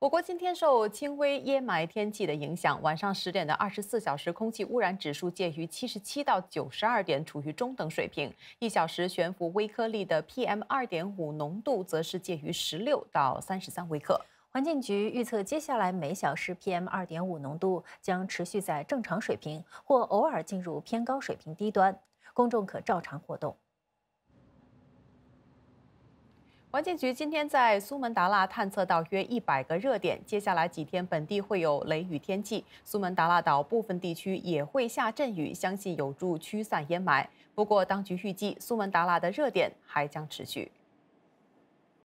我国今天受轻微烟霾天气的影响，晚上十点的二十四小时空气污染指数介于七十七到九十二点，处于中等水平。一小时悬浮微颗粒的 PM 二点五浓度则是介于十六到三十三微克。环境局预测，接下来每小时 PM 二点五浓度将持续在正常水平，或偶尔进入偏高水平低端，公众可照常活动。环境局今天在苏门答腊探测到约一百个热点，接下来几天本地会有雷雨天气，苏门答腊岛部分地区也会下阵雨，相信有助驱散烟霾。不过，当局预计苏门答腊的热点还将持续。